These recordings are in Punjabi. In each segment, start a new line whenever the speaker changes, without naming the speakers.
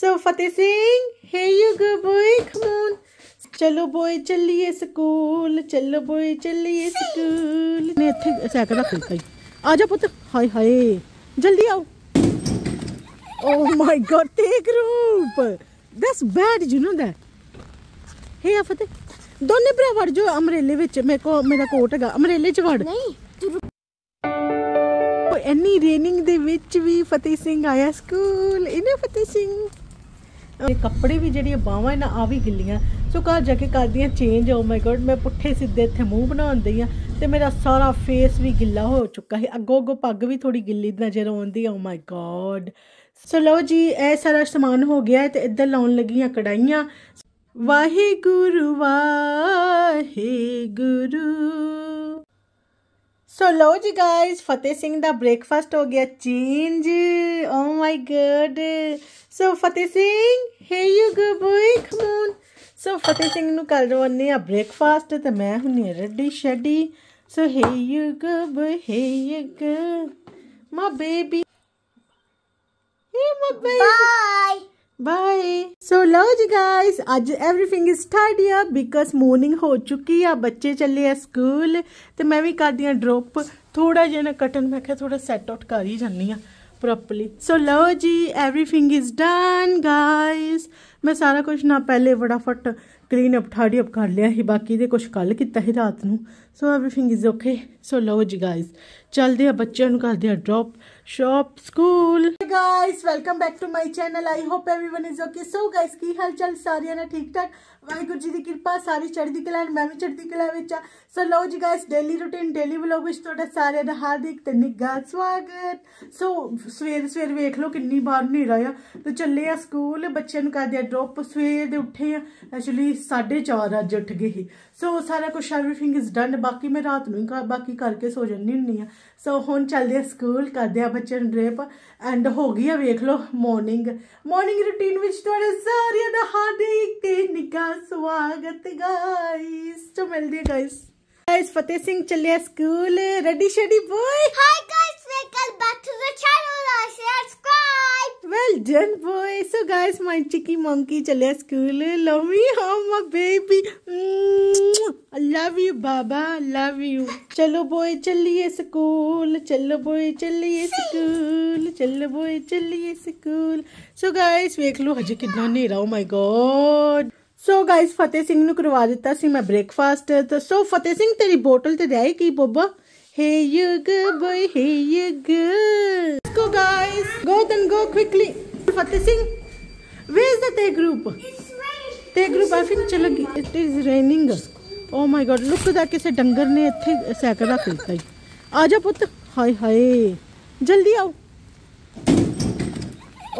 So Fateh Singh hey you good boy come on ਚਲੋ ਬੋਏ ਚੱਲੀਏ ਸਕੂਲ ਚਲੋ ਬੋਏ ਚੱਲੀਏ ਸਕੂਲ ਨੇ ਇੱਥੇ ਸਾਈਕਲ ਰੱਖ ਲਈ ਆ ਜਾ ਪੁੱਤ ਹਾਏ ਹਾਏ ਜਲਦੀ ਆਓ ਓ ਮਾਈ ਗॉड ਟੇਕ ਰੂਪ that's bad you know that hey ਆ ਫਤਿਹ ਦੋਨੇ ਭਰਾ ਵੜ ਜੋ ਅਮਰੇਲੇ ਵਿੱਚ ਮੇਰੇ ਕੋ ਮੇਰਾ ਕੋਟ ਹੈਗਾ ਅਮਰੇਲੇ ਚ ਵੜ ਨਹੀਂ ਇੰਨੀ ਰੇਨਿੰਗ ਦੇ ਵਿੱਚ ਵੀ ਫਤਿਹ ਸਿੰਘ ਆਇਆ ਸਕੂਲ ਇਹਨੇ ਫਤਿਹ ਸਿੰਘ ਇਹ ਕੱਪੜੇ ਵੀ ਜਿਹੜੀਆਂ ਬਾਹਾਂ ਇਹਨਾਂ ਆ ਵੀ ਗਿੱਲੀਆਂ ਸੋ ਘਰ ਜਾ ਕੇ ਕਰਦੀਆਂ ਚੇਂਜ ਓ ਮਾਈ ਗॉड ਮੈਂ ਪੁੱਠੇ ਸਿੱਧੇ ਇੱਥੇ ਮੂੰਹ ਬਣਾਉਂਦੀ ਆ ਤੇ ਮੇਰਾ ਸਾਰਾ ਫੇਸ ਵੀ ਗਿੱਲਾ ਹੋ ਚੁੱਕਾ ਹੈ ਅੱਗੋ ਅੱਗੋ ਪੱਗ ਵੀ ਥੋੜੀ ਗਿੱਲੀ ਨਜ਼ਰ ਆਉਂਦੀ ਆ ਓ ਮਾਈ ਗॉड ਸੋ ਲਓ ਜੀ ਇਹ ਸਾਰਾ ਸਮਾਨ ਹੋ ਗਿਆ ਤੇ ਇੱਧਰ ਲਾਉਣ ਲੱਗੀਆਂ ਕੜਾਈਆਂ ਵਾਹਿਗੁਰੂ ਵਾਹਿਗੁਰੂ ਸੋ ਲਓ ਜੀ ਗਾਇਸ ਫਤਿਹ ਸਿੰਘ ਦਾ ਬ੍ਰੇਕਫਾਸਟ ਹੋ ਗਿਆ change O my God so Fateh Singh hey you go boy come on so Fateh Singh ਨੂੰ ਕਰ ਰਵਾਨੇ ਆ ਬ੍ਰੇਕਫਾਸਟ ਤੇ ਮੈਂ ਹੁੰਨੀ ਰੈਡੀ ਸ਼ੈਡੀ so hey you go boy hey you go my baby ਹੇ ਮਾ ਬੇਬੀ ਬਾਏ ਬਾਏ ਸੋ ਲਓ ਜੀ ਗਾਇਸ ਅੱਜ एवरीथिंग ਇਜ਼ ਟਾਈਡੀ ਆ ਬਿਕਾਜ਼ ਮਾਰਨਿੰਗ ਹੋ ਚੁੱਕੀ ਆ ਬੱਚੇ ਚੱਲੇ ਆ ਸਕੂਲ ਤੇ ਮੈਂ ਵੀ ਕਰਦੀ ਆ ਡ੍ਰੌਪ ਥੋੜਾ ਜਿਹਾ ਨਾ ਕਟਨ ਮੈਂ ਕਿਹਾ ਥੋੜਾ ਸੈਟ ਆਊਟ ਕਰ ਹੀ ਜਾਨੀ ਆ ਪ੍ਰੋਪਰਲੀ ਸੋ ਲਓ ਜੀ एवरीथिंग ਇਜ਼ ਡਨ ਗਾਇਸ ਮੈਂ ਸਾਰਾ ਕੁਝ ਨਾ ਪਹਿਲੇ ਫਟਾਫਟ ਕਲੀਨ ਅਪ ਠਾੜੀ ਅਪ ਕਰ ਲਿਆ ਹੀ ਬਾਕੀ ਦੇ ਕੁਝ ਕੱਲ ਕੀਤਾ ਹੀ ਰਾਤ ਨੂੰ so everything is okay so ਲਵ ਜੀ ਗਾਇਸ ਚਲਦੇ ਆ ਬੱਚਿਆਂ ਨੂੰ ਕਰਦੇ ਆ ਡ੍ਰੌਪ ਸ਼ਾਪ school guys welcome back to my channel I hope everyone is okay so guys ਕੀ ਹਾਲ ਚਾਲ ਸਾਰਿਆਂ ਦਾ ਠੀਕ ਠਾਕ ਵਾਹਿਗੁਰੂ ਜੀ ਦੀ ਕਿਰਪਾ ਸਾਰੀ ਚੜ੍ਹਦੀ ਕਲਾ ਮੈਂ ਵੀ ਚੜ੍ਹਦੀ ਕਲਾ ਵਿੱਚ ਆ ਸੋ ਲੋ ਜੀ guys daily routine daily vlog ਵਿੱਚ ਤੁਹਾਡਾ ਸਾਰਿਆਂ ਦਾ ਹਾਰਦਿਕ ਤੇ ਨਿੱਘਾ ਸਵਾਗਤ ਸੋ ਸਵੇਰ ਸਵੇਰ ਵੇਖ ਲਓ ਕਿੰਨੀ ਬਾਰ ਨੇਰਾ ਆ ਤੇ ਚੱਲੇ ਆ ਸਕੂਲ ਬੱਚਿਆਂ ਨੂੰ ਕਰਦੇ ਆ ਡ੍ਰੌਪ ਸਵੇਰ ਦੇ ਉੱਠੇ ਆ ਐਕਚੁਅਲੀ 4:30 ਅੱਜ ਉੱਠ ਗਏ ਸੀ ਸੋ ਸਾਰਾ ਕੁਝ ਐਵਰੀਥਿੰਗ ਇਜ਼ ਡਨ ਬਾਕੀ ਮੈਂ ਰਾਤ ਨੂੰ ਬਾਕੀ ਕਰਕੇ ਸੋ ਜੰਨੀ ਹੁੰਨੀ ਆ ਸੋ ਹੁਣ ਚੱਲਦੇ ਆ ਸਕੂਲ ਕਰਦੇ ਆ ਬੱਚਿਆਂ ਨੂੰ ਡ੍ਰੌਪ ਐਂਡ ਹੋ ਗਈ ਆ ਵੇਖ ਲਓ ਮਾਰਨਿੰਗ ਮਾਰਨਿੰਗ ਰੁਟੀਨ ਵਿੱਚ ਤੁਹਾਡਾ ਸਾਰਿਆਂ ਦਾ ਹਾਰਦਿਕ ਤੇ ਨਿੱਘਾ स्वागत गाइस तो मिल दिए गाइस गाइस फतेह सिंह चल गया स्कूल रेडी शेडी boy hi guys welcome back to the channel like share subscribe well done boy so guys my cheeky monkey चल गया school love me home my baby I love you बाबा लव यू चलो बॉय चलिए स्कूल चलो बॉय चलिए स्कूल चलो बॉय चलिए स्कूल सो गाइस देख लो आज कितना नहीं रहा माय गॉड ਸੋ ਗਾਇਸ ਫਤਿਹ ਸਿੰਘ ਨੂੰ ਕਰਵਾ ਦਿੱਤਾ ਸੀ ਮੈਂ ਬ੍ਰੇਕਫਾਸਟ ਤਾਂ ਸੋ ਫਤਿਹ ਸਿੰਘ ਤੇਰੀ ਬੋਟਲ ਤੇ ਰਹਿ ਕੀ ਬੱਬਾ ਹੇ ਯੁਗ ਬਈ ਹੇ ਯੁਗ ਕੋ ਗਾਇਸ ਗੋ ਦਨ ਗੋ ਕੁਇਕਲੀ ਫਤਿਹ ਸਿੰਘ ਵੇਅਰ ਇਜ਼ ਦ ਤੇ ਗਰੂਪ ਤੇ ਗਰੂਪ ਆਈ ਥਿੰਕ ਚਲ ਗਈ it is raining oh my God look ਦਾ ਕਿਸੇ ਡੰਗਰ ਨੇ ਇੱਥੇ ਸਾਈਕਲ ਰੱਖ ਦਿੱਤਾ ਆ ਜਾ ਪੁੱਤ ਹਾਏ ਹਾਏ ਜਲਦੀ ਆਓ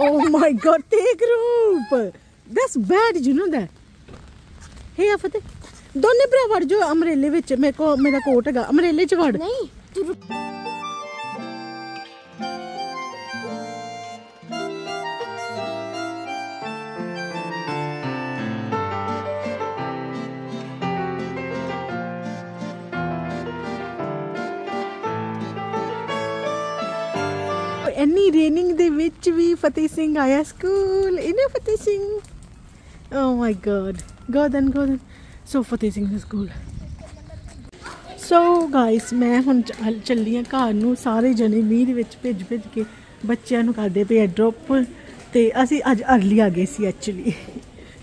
ਓ ਮਾਈ ਗੋਡ ਤੇ ਗਰੂਪ that's bad you know that hey ਆ ਫਤਿਹ ਦੋਨੇ ਭਰਾ ਵੜ ਜੋ ਅਮਰੇਲੇ ਵਿੱਚ ਮੇਰੇ ਕੋ ਮੇਰਾ ਕੋਟ ਹੈਗਾ ਅਮਰੇਲੇ ਚ ਵੜ ਨਹੀਂ ਤੂੰ ਇੰਨੀ ਰੇਨਿੰਗ ਦੇ ਵਿੱਚ ਵੀ ਫਤਿਹ ਸਿੰਘ ਆਇਆ ਸਕੂਲ ਇਹਨੇ ਫਤਿਹ ਸਿੰਘ ਓ ਮਾਈ ਗॉड ਗਰਦਨ ਗਰਦਨ ਸੋ Fateh Singh school so guys ਮੈਂ ਹੁਣ ਚੱਲੀ ਆ ਘਰ ਨੂੰ ਸਾਰੇ ਜਣੇ ਮੀਂਹ ਦੇ ਵਿੱਚ ਭਿੱਜ ਭਿੱਜ ਕੇ ਬੱਚਿਆਂ ਨੂੰ ਕਰਦੇ ਪਏ ਡ੍ਰੌਪ ਤੇ ਅਸੀਂ ਅੱਜ अर्ਲੀ ਆ ਗਏ ਸੀ ਐਕਚੁਅਲੀ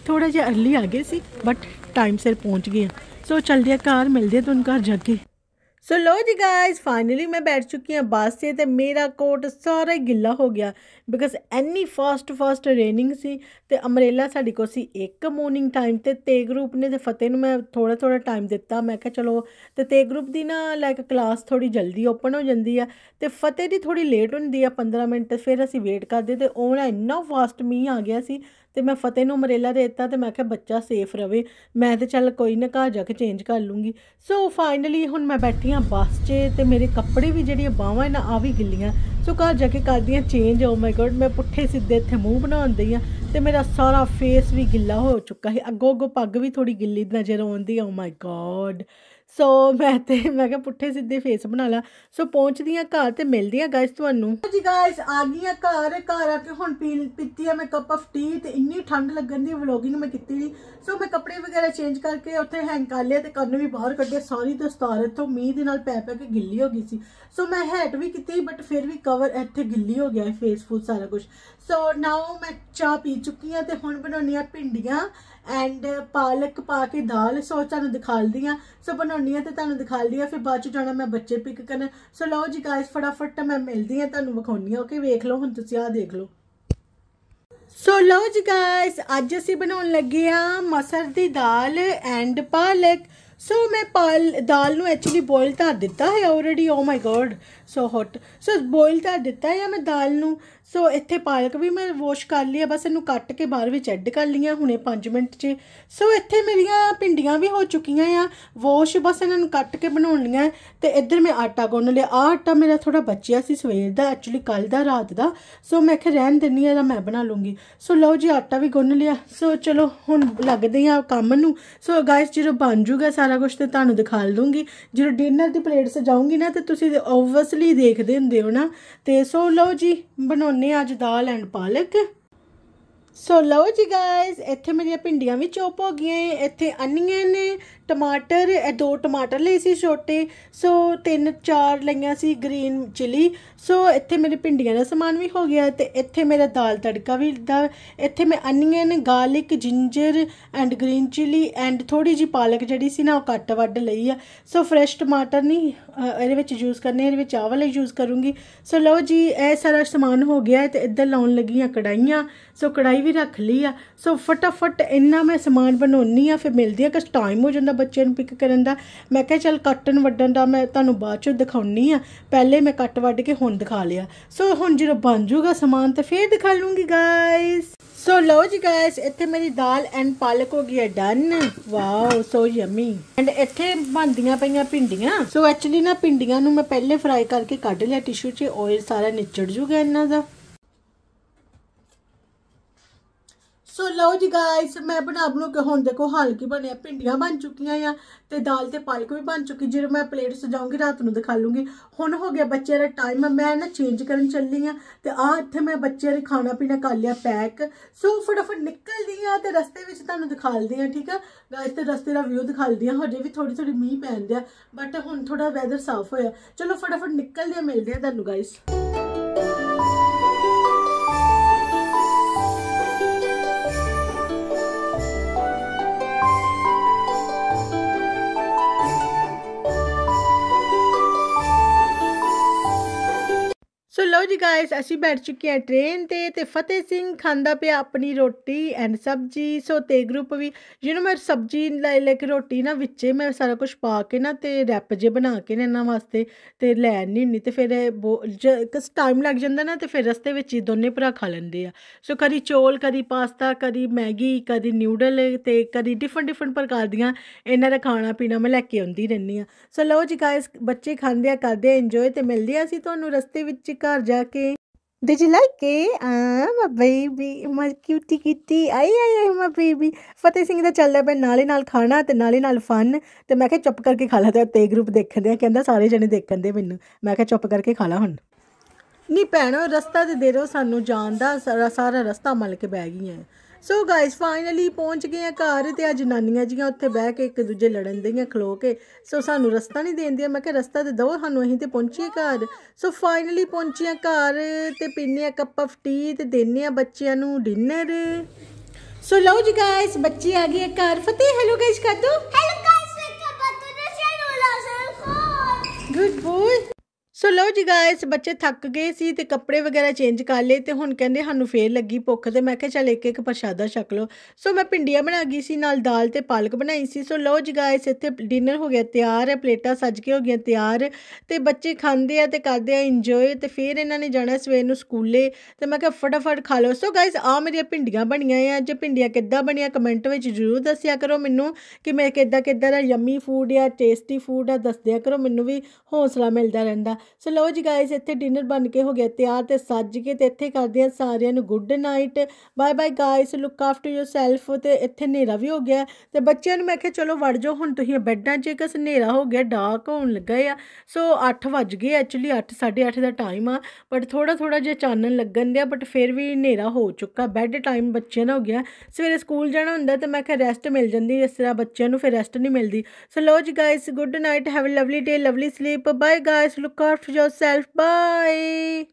ਥੋੜਾ ਜਿਹਾ अर्ਲੀ ਆ ਗਏ ਸੀ ਬਟ ਟਾਈਮ ਸਿਰ ਪਹੁੰਚ ਗਏ ਸੋ ਚੱਲਦੇ ਆ ਘਰ ਮਿਲਦੇ ਤੁਨ ਘਰ ਜਾ ਕੇ ਸੋ ਲੋ ਜੀ ਗਾਇਸ ਫਾਈਨਲੀ ਮੈਂ ਬੈਠ ਚੁੱਕੀ ਹਾਂ ਬੱਸ ਤੇ ਤੇ ਮੇਰਾ ਕੋਟ ਸਾਰਾ ਹੀ ਗਿੱਲਾ ਹੋ ਗਿਆ because any fast fast raining ਸੀ ਤੇ ਅਮਰੇਲਾ ਸਾਡੀ ਕੋ ਸੀ ਇੱਕ ਮਾਰਨਿੰਗ ਟਾਈਮ ਤੇ ਤੇ ਗਰੁੱਪ ਨੇ ਤੇ ਫਤਿਹ ਨੂੰ ਮੈਂ ਥੋੜਾ ਥੋੜਾ ਟਾਈਮ ਦਿੱਤਾ ਮੈਂ ਕਿਹਾ ਚਲੋ ਤੇ ਤੇ ਗਰੁੱਪ ਦੀ ਨਾ ਲਾਈਕ ਕਲਾਸ ਥੋੜੀ ਜਲਦੀ ਓਪਨ ਹੋ ਜਾਂਦੀ ਆ ਤੇ ਫਤਿਹ ਦੀ ਥੋੜੀ ਲੇਟ ਹੁੰਦੀ ਆ 15 ਮਿੰਟ ਫਿਰ ਅਸੀਂ ਵੇਟ ਕਰਦੇ ਤੇ ਉਹ ਨਾ ਇੰਨਾ ਫਾਸਟ ਮੀ ਆ ਗਿਆ ਸੀ ਤੇ ਮੈਂ ਫਤਿਹ ਨੂੰ ਮਰੇਲਾ ਦਿੱਤਾ ਤੇ ਮੈਂ ਕਿਹਾ ਬੱਚਾ ਸੇਫ ਰਵੇ ਮੈਂ ਤੇ ਚੱਲ ਕੋਈ ਨਾ ਘਾ ਜਾ ਕੇ ਚੇਂਜ ਕਰ ਲੂੰਗੀ ਸੋ ਫਾਈਨਲੀ ਹੁਣ ਮੈਂ ਬੈਠੀ ਆ ਬਸ 'ਚ ਤੇ ਮੇਰੇ ਕੱਪੜੇ ਵੀ ਜਿਹੜੀਆਂ ਬਾਹਾਂ ਇਹਨਾਂ ਆ ਵੀ ਗਿੱਲੀਆਂ ਸੋ ਘਰ ਜਾ ਕੇ ਕਰਦੀਆਂ ਚੇਂਜ ਓ ਮਾਈ ਗॉड ਮੈਂ ਪੁੱਠੇ ਸਿੱਧੇ ਇੱਥੇ ਮੂੰਹ ਬਣਾਉਂਦੀ ਆ ਤੇ ਮੇਰਾ ਸਾਰਾ ਫੇਸ ਵੀ ਗਿੱਲਾ ਹੋ ਚੁੱਕਾ ਹੈ ਅੱਗੋ ਅੱਗੋ ਪੱਗ ਵੀ ਥੋੜੀ ਗਿੱਲੀ ਨਜ਼ਰ ਆਉਂਦੀ ਆ ਓ ਮਾਈ ਗॉड ਸੋ ਮੈਂ ਤੇ ਮੈਂ ਕਿਹਾ ਪੁੱਠੇ ਸਿੱਧੇ ਫੇਸ ਬਣਾ ਲਾ ਸੋ ਪਹੁੰਚਦੀਆਂ ਘਰ ਤੇ ਮਿਲਦੀਆਂ ਗਾਇਸ ਤੁਹਾਨੂੰ ਜੀ ਗਾਇਸ ਆ ਗਈਆਂ ਘਰ ਘਰ ਆ ਕੇ ਹੁਣ ਪੀ ਪੀਤੀ ਆ ਮੈਂ ਕੱਪ ਆਫ ਟੀ ਤੇ ਇੰਨੀ ਠੰਡ ਲੱਗਣ ਦੀ ਵਲੋਗਿੰਗ ਮੈਂ ਕੀਤੀ ਨਹੀਂ ਸੋ ਮੈਂ ਕੱਪੜੇ ਵਗੈਰਾ ਚੇਂਜ ਕਰਕੇ ਉੱਥੇ ਹੈਂਗ ਕਰ ਲਿਆ ਤੇ ਕੰਨ ਵੀ ਬਾਹਰ ਕੱਢੇ ਸਾਰੀ ਦਸਤਾਰ ਇਥੋਂ ਮੀਂਹ ਦੇ ਨਾਲ ਪੈ ਪੈ ਕੇ ਗਿੱਲੀ ਹੋ ਗਈ ਸੀ ਸੋ ਮੈਂ ਹੈਟ ਵੀ ਕੀਤੀ ਬਟ ਫਿਰ ਵੀ ਕਵਰ ਇੱਥੇ ਗਿੱਲੀ ਹੋ ਗਿਆ ਫੇਸ ਫੁੱਲ ਸਾਰਾ ਕੁਝ ਸੋ ਨਾਓ ਮੈਂ ਚਾਹ ਪੀ ਚੁੱਕੀ ਆ ਤੇ ਹੁਣ ਬਣਾਉਣੀ ਆ ਭਿੰਡੀਆਂ ਐਂਡ ਪਾਲਕ ਪਾ ਕੇ ਦਾਲ ਸੋ ਤੁਹਾਨੂੰ ਦਿਖਾਲਦੀ ਆ ਸੋ ਬਣਾਉਣੀ ਆ ਤੇ ਤੁਹਾਨੂੰ ਦਿਖਾਲਦੀ ਆ ਫਿਰ ਬਾਅਦ ਚ ਜਾਣਾ ਮੈਂ ਬੱਚੇ ਪਿਕ ਕਰਨ ਸੋ ਲਓ ਜੀ ਗਾਇਸ ਫਟਾਫਟ ਮੈਂ ਮਿਲਦੀ ਆ ਤੁਹਾਨੂੰ ਵਿਖਾਉਣੀ ਆ ਓਕੇ ਵੇਖ ਲਓ ਹੁਣ ਤੁਸੀਂ ਆ ਦੇਖ ਲਓ ਸੋ ਲਓ ਜੀ ਗਾਇਸ ਅੱਜ ਅਸੀਂ ਬਣਾਉਣ ਲੱਗੇ ਆ ਮਸਰ ਦੀ ਦਾਲ ਐਂਡ ਪਾਲਕ ਸੋ ਮੈਂ ਪਾਲ ਦਾਲ ਨੂੰ ਐਕਚੁਅਲੀ ਬੋਇਲ ਕਰ ਦਿੱਤਾ ਹੈ already oh my God so hot so boil ਤਾਂ ਦਿੱਤਾ ਹੈ ਮੈਂ ਦਾਲ ਨੂੰ ਸੋ ਇੱਥੇ ਪਾਲਕ ਵੀ ਮੈਂ ਵਾਸ਼ ਕਰ ਲਈ ਆ ਬਸ ਇਹਨੂੰ ਕੱਟ ਕੇ ਬਾਅਦ ਵਿੱਚ ਐਡ ਕਰ ਲਈਆਂ ਹੁਣੇ 5 ਮਿੰਟ 'ਚ ਸੋ ਇੱਥੇ ਮੇਰੀਆਂ ਪਿੰਡੀਆਂ ਵੀ ਹੋ ਚੁੱਕੀਆਂ ਆ ਵਾਸ਼ ਬਸ ਇਹਨਾਂ ਨੂੰ ਕੱਟ ਕੇ ਬਣਾਉਣੀਆਂ ਤੇ ਇੱਧਰ ਮੈਂ ਆਟਾ ਗੁੰਨ ਲਿਆ ਆ ਆਟਾ ਮੇਰਾ ਥੋੜਾ ਬਚਿਆ ਸੀ ਸਵੇਰ ਦਾ ਐਕਚੁਅਲੀ ਕੱਲ ਦਾ ਰਾਤ ਦਾ ਸੋ ਮੈਂ ਕਿਹਾ ਰਹਿਣ ਦਿੰਨੀ ਆ ਇਹਦਾ ਮੈਂ ਬਣਾ ਲੂੰਗੀ ਸੋ ਲਓ ਜੀ ਆਟਾ ਵੀ ਗੁੰਨ ਲਿਆ ਸੋ ਚਲੋ ਹੁਣ ਲੱਗਦੇ ਆ ਕੰਮ ਨੂੰ ਸੋ ਗਾਇਸ ਜਿਹੜਾ ਬਣ ਜੂਗਾ ਸਾਰਾ ਕੁਝ ਤੇ ਤੁਹਾਨੂੰ ਦਿਖਾ ਲੂੰਗੀ ਜਦੋਂ ਡਿਨਰ ਦੀ ਪਲੇਟ ਸਜਾਉਂਗੀ ਨਾ ਤੇ ਤੁਸੀਂ ਓਬਵੀਅਸਲੀ ਲਈ ਦੇਖਦੇ ਹੁੰਦੇ ਹੋ ਨਾ ਤੇ ਸੋ ਲਓ ਜੀ ਬਣਾਉਨੇ ਅੱਜ ਦਾਲ ਐਂਡ ਪਾਲਕ ਸੋ ਲਓ ਜੀ ਗਾਇਸ ਇੱਥੇ ਮੇਰੀਆਂ ਭਿੰਡੀਆਂ ਵੀ ਚੋਪ ਹੋ ਗਈਆਂ ਇੱਥੇ ਅੰਨੀਆਂ ਨੇ ਟਮਾਟਰ ਇਹ ਦੋ ਟਮਾਟਰ ਲਏ ਸੀ ਛੋਟੇ ਸੋ ਤਿੰਨ ਚਾਰ ਲਈਆਂ ਸੀ ਗ੍ਰੀਨ ਚਿਲੀ ਸੋ ਇੱਥੇ ਮੇਰੇ ਭਿੰਡੀਆਂ ਦਾ ਸਮਾਨ ਵੀ ਹੋ ਗਿਆ ਤੇ ਇੱਥੇ ਮੇਰਾ ਦਾਲ ਤੜਕਾ ਵੀ ਦਾ ਇੱਥੇ ਮੈਂ onion garlic ginger and green chilli and ਥੋੜੀ ਜੀ ਪਾਲਕ ਜਿਹੜੀ ਸੀ ਨਾ ਉਹ ਕੱਟ ਵੱਢ ਲਈ ਆ ਸੋ ਫਰੈਸ਼ ਟਮਾਟਰ ਨਹੀਂ ਇਹਦੇ ਵਿੱਚ ਯੂਜ਼ ਕਰਨੇ ਇਹਦੇ ਵਿੱਚ ਚਾਵਲ ਯੂਜ਼ ਕਰੂੰਗੀ ਸੋ ਲਓ ਜੀ ਇਹ ਸਾਰਾ ਸਮਾਨ ਹੋ ਗਿਆ ਤੇ ਇੱਧਰ ਲਾਉਣ ਲੱਗੀਆਂ ਕੜਾਈਆਂ ਸੋ ਕੜਾਈ ਵੀ ਰੱਖ ਲਈ ਆ ਸੋ ਫਟਾਫਟ ਇੰਨਾ ਮੈਂ ਸਮਾਨ ਬਣਾਉਣੀ ਆ ਫਿਰ ਮਿਲਦੀ ਆ ਕਿ ਟਾਈਮ ਹੋ ਜਾਂਦਾ ਬੱਚੇ ਨੂੰ ਪਿਕ ਕਰਨ ਦਾ ਮੈਂ ਕਿਹਾ ਚਲ ਕੱਟਣ ਵੱਢਣ ਦਾ ਮੈਂ ਤੁਹਾਨੂੰ ਬਾਅਦ ਚ ਦਿਖਾਉਣੀ ਆ ਪਹਿਲੇ ਮੈਂ ਕੱਟ ਵੱਢ ਕੇ ਹੁਣ ਦਿਖਾ ਲਿਆ ਸੋ ਹੁਣ ਜਦੋਂ ਬਣ ਜਾਊਗਾ ਸਮਾਨ ਤੇ ਫੇਰ ਦਿਖਾ ਲੂੰਗੀ ਗਾਇਸ ਸੋ ਲਓ ਜੀ ਗਾਇਸ ਇੱਥੇ ਮੇਰੀ ਦਾਲ ਐਂਡ ਪਾਲਕ ਹੋ ਗਈ ਹੈ done wow so yummy and ਇੱਥੇ ਬੰਦੀਆਂ ਪਈਆਂ ਪਿੰਡੀਆਂ ਸੋ ਐਕਚੁਅਲੀ ਨਾ ਪਿੰਡੀਆਂ ਨੂੰ ਮੈਂ ਪਹਿਲੇ ਫਰਾਈ ਕਰਕੇ ਕੱਢ ਲਿਆ ਟਿਸ਼ੂ 'ਚ ਆਇਲ ਸਾਰਾ ਨਿਚੜ ਜੂਗਾ ਇਹਨਾਂ ਦਾ ਸੋ ਲਓ ਜੀ ਗਾਇਸ ਮੈਂ ਬਣਾ ਬਣੂ ਕਿ ਹੁਣ ਦੇਖੋ ਹਲਕੀ ਬਣਿਆ ਭਿੰਡੀਆਂ ਬਣ ਚੁੱਕੀਆਂ ਆ ਤੇ ਦਾਲ ਤੇ ਪਾਲਕ ਵੀ ਬਣ ਚੁੱਕੀ ਜਿਹੜੇ ਮੈਂ ਪਲੇਟ ਸਜਾਉਂਗੀ ਰਾਤ ਨੂੰ ਦਿਖਾ ਲੂੰਗੀ ਹੁਣ ਹੋ ਗਿਆ ਬੱਚੇ ਦਾ ਟਾਈਮ ਮੈਂ ਨਾ ਚੇਂਜ ਕਰਨ ਚੱਲੀ ਆ ਤੇ ਆ ਇੱਥੇ ਮੈਂ ਬੱਚੇ ਦੇ ਖਾਣਾ ਪੀਣਾ ਕਰ ਲਿਆ ਪੈਕ ਸੋ ਫਟਾਫਟ ਨਿਕਲਦੀ ਆ ਤੇ ਰਸਤੇ ਵਿੱਚ ਤੁਹਾਨੂੰ ਲਦੀ ਆ ਠੀਕ ਆ ਗਾਇਸ ਤੇ ਰਸਤੇ ਦਾ ਵਿਊ ਲਦੀ ਆ ਹਜੇ ਵੀ ਥੋੜੀ ਥੋੜੀ ਮੀਂਹ ਪੈਂਦਿਆ ਬਟ ਹੁਣ ਥੋੜਾ ਵੈਦਰ ਸਾਫ਼ ਹੋਇਆ ਚਲੋ ਫਟਾਫਟ ਨਿਕਲਦੇ ਆ ਮਿਲਦੇ ਆ ਤੁਹਾਨੂੰ ਗਾਇਸ ਲਓ ਜੀ ਗਾਇਸ ਅਸੀਂ ਬੈਠ ਚੁੱਕੇ ਹਾਂ ਟ੍ਰੇਨ ਤੇ ਤੇ ਫਤਿਹ ਸਿੰਘ ਖਾਂਦਾ ਪਿਆ ਆਪਣੀ ਰੋਟੀ ਐਂਡ ਸਬਜੀ ਸੋ ਤੇ ਗਰੁੱਪ ਵੀ ਜਿਹਨੂੰ ਮੈਂ ਸਬਜੀ ਲੈ ਲੈ ਕੇ ਰੋਟੀ ਨਾ ਵਿੱਚੇ ਮੈਂ ਸਾਰਾ ਕੁਝ ਪਾ ਕੇ ਨਾ ਤੇ ਰੈਪ ਜੇ ਬਣਾ ਕੇ ਨਾ ਇਹਨਾਂ ਵਾਸਤੇ ਤੇ ਲੈਣ ਨਹੀਂ ਨਹੀਂ ਤੇ ਫਿਰ ਕਿਸ ਟਾਈਮ ਲੱਗ ਜਾਂਦਾ ਨਾ ਤੇ ਫਿਰ ਰਸਤੇ ਵਿੱਚ ਹੀ ਦੋਨੇ ਭਰਾ ਖਾ ਲੈਂਦੇ ਆ ਸੋ ਕਦੀ ਚੋਲ ਕਦੀ ਪਾਸਤਾ ਕਦੀ ਮੈਗੀ ਕਦੀ ਨਿਊਡਲ ਤੇ ਕਦੀ ਡਿਫਰੈਂਟ ਡਿਫਰੈਂਟ ਪ੍ਰਕਾਰ ਦੀਆਂ ਇਹਨਾਂ ਦਾ ਖਾਣਾ ਪੀਣਾ ਮੈਂ ਲੈ ਕੇ ਆਉਂਦੀ ਰਹਿੰਦੀ ਆ ਸੋ ਲਓ ਜੀ ਗਾਇਸ ਬੱਚੇ ਖਾਂਦੇ ਆ ਕਰਦੇ ਆ ਇੰਜੋਏ ਤੇ ਮਿਲਦੇ ਆ ਅਸੀਂ ਤੁਹਾਨੂੰ ਰਸਤੇ ਵਿੱਚ ਘਰ ਘਰ ਜਾ ਕੇ Did you ਲਾਈਕ ਕੇ ਆ baby baby, cutie kitty kitty. ਆਈ ਆਈ ਆਈ ਮਾ ਬੇਬੀ ਫਤਿਹ ਸਿੰਘ ਦਾ ਚੱਲਦਾ ਪਿਆ ਨਾਲੇ ਨਾਲ ਖਾਣਾ ਤੇ ਨਾਲੇ ਨਾਲ ਫਨ ਤੇ ਮੈਂ ਕਿਹਾ ਚੁੱਪ ਕਰਕੇ ਖਾ ਲਾ ਤੇ ਗਰੁੱਪ ਦੇਖਦੇ ਆ ਕਹਿੰਦਾ ਸਾਰੇ ਜਣੇ ਦੇਖਣ ਦੇ ਮੈਨੂੰ ਮੈਂ ਕਿਹਾ ਚੁੱਪ ਕਰਕੇ ਖਾ ਲਾ ਹੁਣ ਨਹੀਂ ਭੈਣੋ ਰਸਤਾ ਤੇ ਦੇ ਦਿਓ ਸਾਨੂੰ ਜਾਣ ਦਾ ਸਾਰਾ ਸਾਰਾ ਰਸਤਾ ਮਲ ਕੇ ਬਹਿ ਗਈਆਂ ਸੋ ਗਾਇਸ ਫਾਈਨਲੀ ਪਹੁੰਚ ਗਏ ਆ ਘਰ ਤੇ ਅੱਜ ਨਾਨੀਆਂ ਜੀਆਂ ਉੱਥੇ ਬਹਿ ਕੇ ਇੱਕ ਦੂਜੇ ਲੜਨ ਦੀਆਂ ਖਲੋ ਕੇ ਸੋ ਸਾਨੂੰ ਰਸਤਾ ਨਹੀਂ ਦੇਂਦੀਆਂ ਮੈਂ ਕਿਹਾ ਰਸਤਾ ਤੇ ਦਿਓ ਸਾਨੂੰ ਅਸੀਂ ਤੇ ਪਹੁੰਚੀਏ ਘਰ ਸੋ ਫਾਈਨਲੀ ਪਹੁੰਚੀਆਂ ਘਰ ਤੇ ਪੀਨੇ ਆ ਕੱਪ ਆਫ ਟੀ ਤੇ ਦੇਨੇ ਆ ਬੱਚਿਆਂ ਨੂੰ ਡਿਨਰ ਸੋ ਲਓ ਜੀ ਗਾਇਸ ਬੱਚੇ ਆ ਗਏ ਘਰ ਫਤਿਹ ਹੈਲੋ ਗਾਇਸ ਕਰ ਦੋ ਹੈਲੋ ਗਾਇਸ ਕਰ ਖੋਲ ਗੁੱਡ ਬੋਏ ਸੋ ਲੋ ਜੀ ਗਾਇਸ ਬੱਚੇ ਥੱਕ ਗਏ ਸੀ ਤੇ ਕੱਪੜੇ ਵਗੈਰਾ ਚੇਂਜ ਕਰ ਲਏ ਤੇ ਹੁਣ ਕਹਿੰਦੇ ਸਾਨੂੰ ਫੇਰ ਲੱਗੀ ਭੁੱਖ ਤੇ ਮੈਂ ਕਿਹਾ ਚੱਲ ਇੱਕ ਇੱਕ ਪ੍ਰਸ਼ਾਦਾ ਛਕ ਲਓ ਸੋ ਮੈਂ ਪਿੰਡੀਆਂ ਬਣਾ ਗਈ ਸੀ ਨਾਲ ਦਾਲ ਤੇ ਪਾਲਕ ਬਣਾਈ ਸੀ ਸੋ ਲੋ ਜੀ ਗਾਇਸ ਇੱਥੇ ਡਿਨਰ ਹੋ ਗਿਆ ਤਿਆਰ ਹੈ ਪਲੇਟਾਂ ਸੱਜ ਕੇ ਹੋ ਗਈਆਂ ਤਿਆਰ ਤੇ ਬੱਚੇ ਖਾਂਦੇ ਆ ਤੇ ਕਰਦੇ ਆ ਇੰਜੋਏ ਤੇ ਫੇਰ ਇਹਨਾਂ ਨੇ ਜਾਣਾ ਸਵੇਰ ਨੂੰ ਸਕੂਲੇ ਤੇ ਮੈਂ ਕਿਹਾ ਫਟਾਫਟ ਖਾ ਲਓ ਸੋ ਗਾਇਸ ਆ ਮੇਰੀਆਂ ਪਿੰਡੀਆਂ ਬਣੀਆਂ ਆ ਜੇ ਪਿੰਡੀਆਂ ਕਿੱਦਾਂ ਬਣੀਆਂ ਕਮੈਂਟ ਵਿੱਚ ਜ਼ਰੂਰ ਦੱਸਿਆ ਕਰੋ ਮੈਨੂੰ ਕਿ ਮੈਂ ਕਿੱਦਾਂ ਕਿੱਦਾਂ ਦਾ ਯੰਮੀ ਫੂਡ ਆ ਟੇਸਟੀ ਫੂਡ ਆ ਦੱਸਦਿਆ ਕਰੋ ਮੈਨੂੰ ਵੀ ਹੌਸਲਾ ਮਿਲਦਾ ਰਹਿੰਦਾ ਸੋ ਲਓ ਜੀ ਗਾਇਸ ਇੱਥੇ ਡਿਨਰ ਬਣ ਕੇ ਹੋ ਗਿਆ ਤਿਆਰ ਤੇ ਸੱਜ ਕੇ ਤੇ ਇੱਥੇ ਕਰਦੇ ਆ ਸਾਰਿਆਂ ਨੂੰ good night bye bye guys look after yourself ਤੇ ਇੱਥੇ ਹਨੇਰਾ ਵੀ ਹੋ ਗਿਆ ਤੇ ਬੱਚਿਆਂ ਨੂੰ ਮੈਂ ਕਿਹਾ ਚਲੋ ਵੜ ਜਾਓ ਹੁਣ ਤੁਸੀਂ ਬੈੱਡਾਂ 'ਚ ਕਿਸ ਹਨੇਰਾ ਹੋ ਗਿਆ ਡਾਰਕ ਹੋਣ ਲੱਗਾ ਆ ਸੋ 8 ਵਜ ਗਏ ਐਕਚੁਅਲੀ 8 8:30 ਦਾ ਟਾਈਮ ਆ ਬਟ ਥੋੜਾ ਥੋੜਾ ਜਿਹਾ ਚਾਨਣ ਲੱਗਣ ਦਿਆ ਬਟ ਫਿਰ ਵੀ ਹਨੇਰਾ ਹੋ ਚੁੱਕਾ ਬੈੱਡ ਟਾਈਮ ਬੱਚਿਆਂ ਦਾ ਹੋ ਗਿਆ ਸਵੇਰੇ ਸਕੂਲ ਜਾਣਾ ਹੁੰਦਾ ਤੇ ਮੈਂ ਕਿਹਾ ਰੈਸਟ ਮਿਲ ਜਾਂਦੀ ਇਸ ਤਰ੍ਹਾਂ ਬੱਚਿਆਂ ਨੂੰ ਫਿਰ ਰੈਸਟ ਨਹੀਂ ਮਿਲਦੀ ਸੋ ਲੋ ਜੀ guys good night have a lovely day lovely sleep bye guys look out to yourself. Bye.